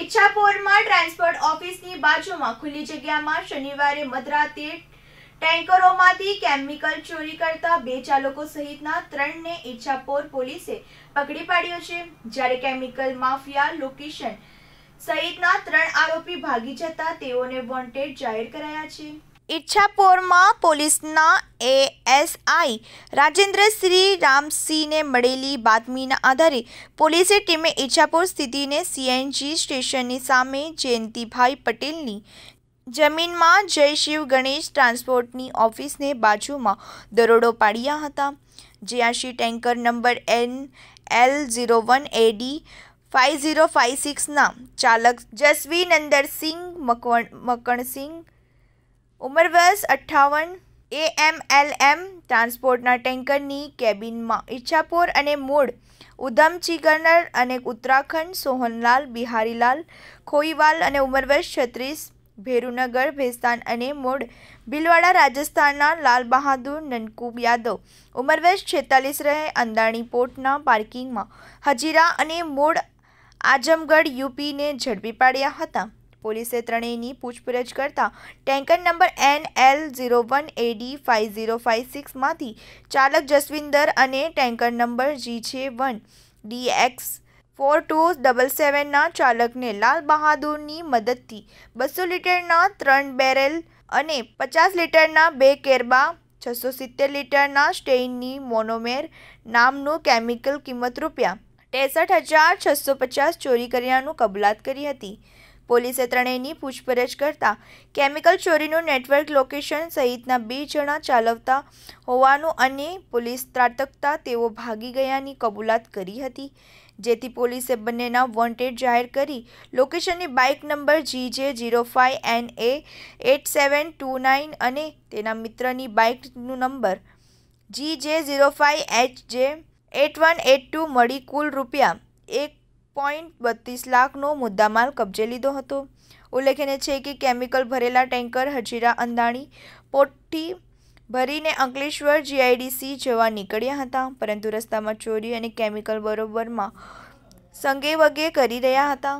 ઈચ્છાપોરમાં transport ઓફિસની બાજુમાં ખુલ્લી જગ્યામાં શનિવારે મધરાતે ટેન્કરોમાંથી કેમિકલ ચોરી કરતા બે ચાલકો સહિતના ત્રણને ઈચ્છાપોર પોલીસે પકડી પાડ્યો છે જ્યારે કેમિકલ માફિયા લોકેશન સહિતના ત્રણ આરોપી ભાગી જતા તેઓને વોન્ટેડ જાહેર કરાયા છે ઈચ્છાપોરમાં પોલીસના એએસઆઈ રાજેન્દ્ર શ્રી રામસિંહને મળેલી બાતમીના આધારે પોલીસે ટીમે ઈચ્છાપોર સ્થિતિને સીએનજી સ્ટેશનની સામે જયંતિભાઈ પટેલની જમીનમાં જય શિવ ગણેશ ટ્રાન્સપોર્ટની ઓફિસને બાજુમાં દરોડો પાડ્યા હતા જ્યાં Shri tanker number N L zero one A D five zero five સિક્સના ચાલક જસવી નંદરસિંહ મકવણ મકણસિંહ ઉમરવસ અઠ્ઠાવન એ એએમએલએમ ટ્રાન્સપોર્ટના ટેન્કરની કેબિનમાં ઈચ્છાપોર અને મૂળ ઉધમચી ગર્નર અને ઉત્તરાખંડ સોહનલાલ બિહારીલાલ ખોઈવાલ અને ઉમરવશ છત્રીસ ભેરુનગર ભેસ્તાન અને મૂળ ભીલવાડા રાજસ્થાનના લાલ બહાદુર નનકુબ યાદવ ઉમરવેશ છેતાલીસ રહે અંદાણી પોર્ટના પાર્કિંગમાં હજીરા અને મૂળ આઝમગઢ યુપીને ઝડપી પાડ્યા હતા પોલીસે ત્રણેયની પૂછપરછ કરતા tanker number N L zero one A D five zero five સિક્સમાંથી ચાલક જસવિંદર અને ટેન્કર નંબર જી છે one D X four two double સેવનના ચાલકને લાલ બહાદુરની મદદથી બસો લીટરના ત્રણ બેરેલ અને પચાસ લીટરના બે કેરબા છસો સિત્તેર લીટરના સ્ટેઇનની મોનોમેર નામનું કેમિકલ કિંમત રૂપિયા ત્રેસઠ હજાર છસો પચાસ ચોરી કર્યાનું કબૂલાત કરી હતી પોલીસે ત્રણેયની પૂછપરછ કરતા કેમિકલ ચોરીનું નેટવર્ક લોકેશન સહિતના બે જણા ચાલવતા હોવાનું અને પોલીસ ત્રાટકતા તેઓ ભાગી ગયાની કબૂલાત કરી હતી જેથી પોલીસે બંનેના વોન્ટેડ જાહેર કરી લોકેશનની bike number G J zero five N A eight seven two nine અને તેના મિત્રની બાઇકનું number G J zero five H J eight one eight two મળી કુલ રૂપિયા એક પોઈન્ટ બત્રીસ લાખનો મુદ્દામાલ કબજે લીધો હતો ઉલ્લેખનીય છે કે કેમિકલ ભરેલા ટેન્કર હજીરા અંધાણી પોઠી ભરીને અંકલેશ્વર જીઆઈડીસી જવા નીકળ્યા હતા પરંતુ રસ્તામાં ચોરી અને કેમિકલ બરોબરમાં સંગે વગે કરી રહ્યા હતા